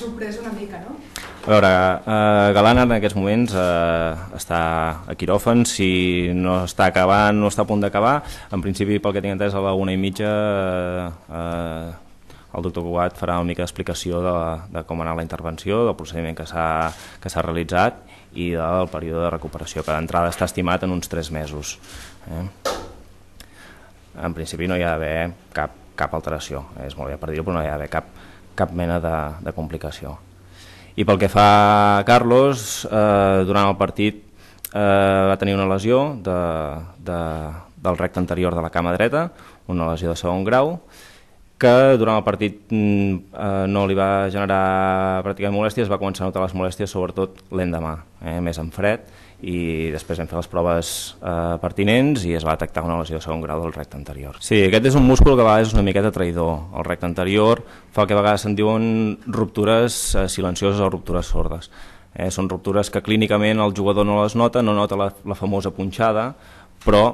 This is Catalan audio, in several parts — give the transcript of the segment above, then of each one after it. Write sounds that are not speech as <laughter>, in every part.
sorprès una mica, no? A veure, eh, Galana en aquests moments eh, està a quiròfan, si no està acabant, no està a punt d'acabar, en principi pel que tinc entès a la una i mitja eh, eh, el doctor Cugat farà una mica d'explicació de, de com ha anat la intervenció, del procediment que s'ha realitzat i del període de recuperació, que d'entrada està estimat en uns 3 mesos. Eh? En principi no hi ha d'haver cap, cap alteració, és molt bé per dir-ho, però no hi ha d'haver cap cap mena de, de complicació. I pel que fa a Carlos, eh, durant el partit eh, va tenir una lesió de, de, del recte anterior de la cama dreta, una lesió de segon grau, que durant el partit mm, eh, no li va generar pràcticament molèsties, va començar a notar les molèsties sobretot l'endemà, eh, més en fred, i després hem fer les proves eh, pertinents i es va detectar una lesió de segon grau del recte anterior. Sí, aquest és un múscul que a vegades és una miqueta traïdor. El recte anterior fa que a vegades se'n diuen ruptures eh, silencioses o ruptures sordes. Eh, són ruptures que clínicament el jugador no les nota, no nota la, la famosa punxada, però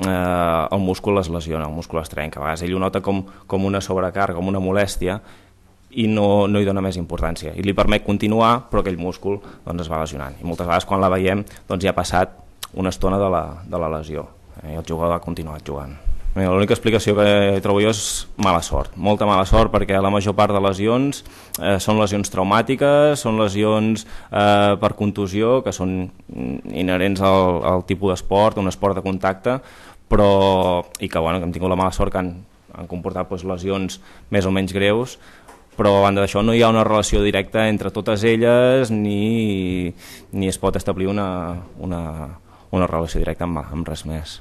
eh, el múscul es lesiona, el múscul es trenca. A vegades ell ho nota com, com una sobrecarga, com una molèstia, i no, no hi dona més importància. I li permet continuar, però aquell múscul doncs, es va lesionant. I moltes vegades quan la veiem doncs, ja ha passat una estona de la, de la lesió eh, i el jugador ha continuat jugant. L'única explicació que trobo jo és mala sort, molta mala sort, perquè la major part de lesions eh, són lesions traumàtiques, són lesions eh, per contusió, que són inherents al, al tipus d'esport, un esport de contacte, però, i que, bueno, que hem tingut la mala sort que han, han comportat doncs, lesions més o menys greus, però a banda d'això no hi ha una relació directa entre totes elles ni, ni es pot establir una, una, una relació directa amb, amb res més.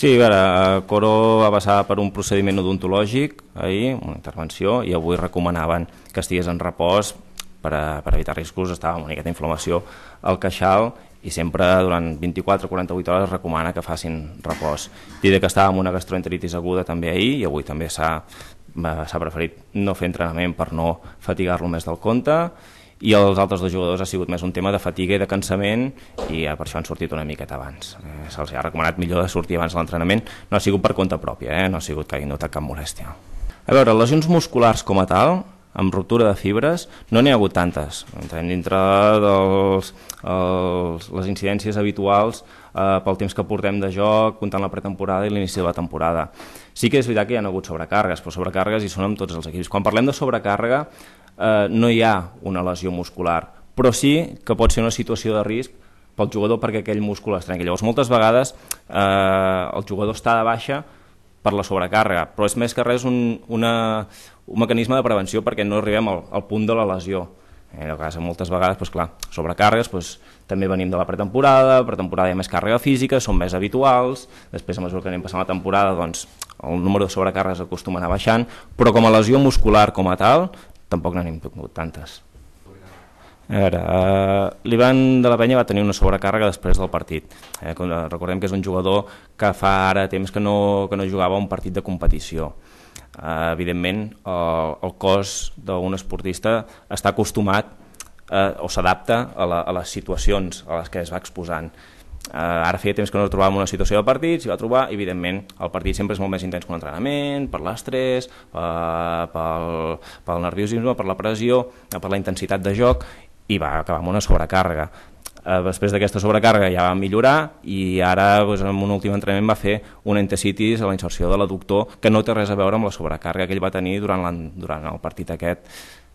Sí, a veure, eh, Coro va passar per un procediment odontològic ahir, una intervenció, i avui recomanaven que estigués en repòs per, a, eh, per evitar riscos, estava una miqueta inflamació al queixal i sempre durant 24-48 hores recomana que facin repòs. Dir que estava amb una gastroenteritis aguda també ahir i avui també s'ha eh, preferit no fer entrenament per no fatigar-lo més del compte i els altres dos jugadors ha sigut més un tema de fatiga i de cansament i ah, per això han sortit una miqueta abans. Eh, Se'ls ha recomanat millor de sortir abans de l'entrenament, no ha sigut per compte pròpia, eh? no ha sigut que hagin notat cap molèstia. A veure, lesions musculars com a tal, amb ruptura de fibres, no n'hi ha hagut tantes. Entrem dintre de les incidències habituals eh, pel temps que portem de joc, comptant la pretemporada i l'inici de la temporada. Sí que és veritat que hi ha hagut sobrecàrregues, però sobrecàrregues hi són amb tots els equips. Quan parlem de sobrecàrrega, eh, no hi ha una lesió muscular, però sí que pot ser una situació de risc pel jugador perquè aquell múscul es trenqui. Llavors, moltes vegades eh, el jugador està de baixa per la sobrecàrrega, però és més que res un, una, un mecanisme de prevenció perquè no arribem al, al punt de la lesió el eh, que passa moltes vegades, doncs clar, sobrecàrregues, doncs, també venim de la pretemporada, pretemporada hi ha més càrrega física, són més habituals, després a mesura que anem passant la temporada, doncs el número de sobrecàrregues acostuma a anar baixant, però com a lesió muscular com a tal, tampoc n'hem tingut tantes. A veure, eh, l'Ivan de la Penya va tenir una sobrecàrrega després del partit. Eh, recordem que és un jugador que fa ara temps que no, que no jugava un partit de competició eh, evidentment el cos d'un esportista està acostumat eh, o s'adapta a, a les situacions a les que es va exposant. Eh, ara feia temps que no trobàvem una situació de partit, s'hi va trobar, evidentment, el partit sempre és molt més intens que un entrenament, per l'estrès, eh, pel, pel nerviosisme, per la pressió, per la intensitat de joc, i va acabar amb una sobrecàrrega eh, després d'aquesta sobrecàrrega ja va millorar i ara doncs, en un últim entrenament va fer un entesitis a la inserció de l'adductor que no té res a veure amb la sobrecàrrega que ell va tenir durant, durant el partit aquest.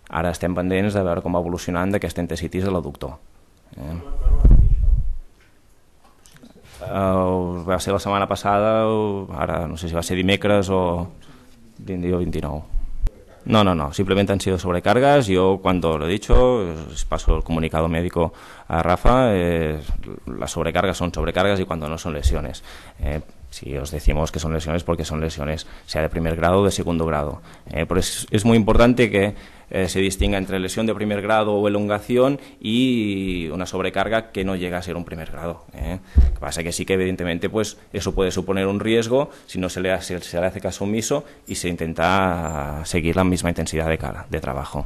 Ara estem pendents de veure com va evolucionant d'aquesta entesitis a l'adductor. Eh? Uh, va ser la setmana passada, ara no sé si va ser dimecres o 20 o 29. No, no, no. Simplemente han sido sobrecargas. Yo, cuando lo he dicho, paso el comunicado médico a Rafa. Eh, las sobrecargas son sobrecargas y cuando no son lesiones. Eh, si os decimos que son lesiones, porque son lesiones, sea de primer grado o de segundo grado. Eh, por eso es muy importante que eh, se distinga entre lesión de primer grado o elongación y una sobrecarga que no llega a ser un primer grado. Eh. Lo que pasa es que sí que evidentemente pues eso puede suponer un riesgo si no se le hace, se hace caso omiso y se intenta seguir la misma intensidad de, cara, de trabajo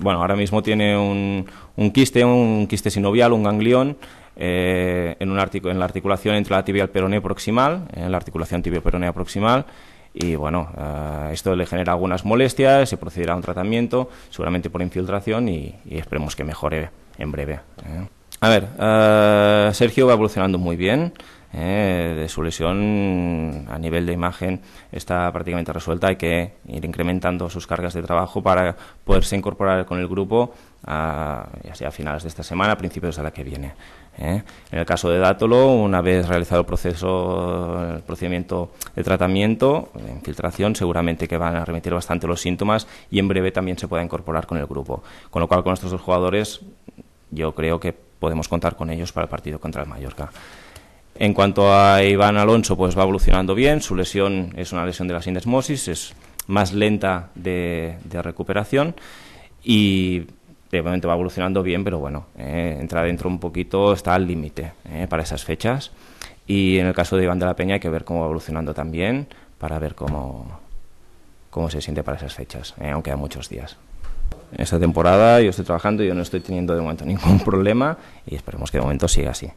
bueno, ahora mismo tiene un, quiste, un quiste sinovial, un ganglión, eh, en, un en la articulación entre la tibia el peroné proximal, en la articulación tibioperonea proximal, y bueno, eh, esto le genera algunas molestias, se procederá a un tratamiento, seguramente por infiltración, y, esperemos que mejore en breve. ¿eh? A ver, Sergio va evolucionando muy bien. ¿eh? de su lesión a nivel de imagen está prácticamente resuelta. Hay que ir incrementando sus cargas de trabajo para poderse incorporar con el grupo ya sea a finales de esta semana, a principios de la que viene. ¿eh? En el caso de Dátolo, una vez realizado el proceso, el procedimiento de tratamiento, de infiltración, seguramente que van a remitir bastante los síntomas y en breve también se pueda incorporar con el grupo. Con lo cual, con estos dos jugadores, yo creo que podemos contar con ellos para el partido contra el Mallorca. En cuanto a Iván Alonso, pues va evolucionando bien. Su lesión es una lesión de la sindesmosis, es más lenta de, recuperación y de va evolucionando bien, pero bueno, eh, entra dentro un poquito, está al límite eh, para esas fechas. Y en el caso de Iván de la Peña hay que ver cómo va evolucionando también para ver cómo, cómo se siente para esas fechas, eh, aunque hay muchos días esta temporada, yo estoy trabajando, y yo no estoy teniendo de momento ningún <laughs> problema y esperemos que de momento siga así.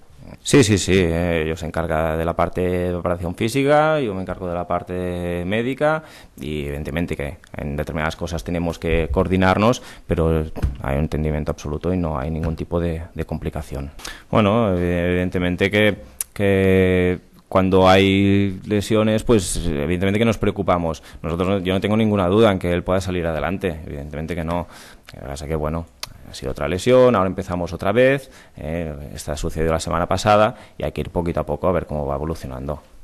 Sí, sí, sí, yo eh, se encarga de la parte de preparación física, yo me encargo de la parte médica y evidentemente que en determinadas cosas tenemos que coordinarnos, pero hay un entendimiento absoluto y no hay ningún tipo de, complicación. Bueno, evidentemente que, que cuando hay lesiones, pues evidentemente que nos preocupamos. Nosotros, yo no tengo ninguna duda en que él pueda salir adelante, evidentemente que no. Así que bueno, ha sido otra lesión, ahora empezamos otra vez, eh, ha sucedido la semana pasada y hay que ir poquito a poco a ver cómo va evolucionando.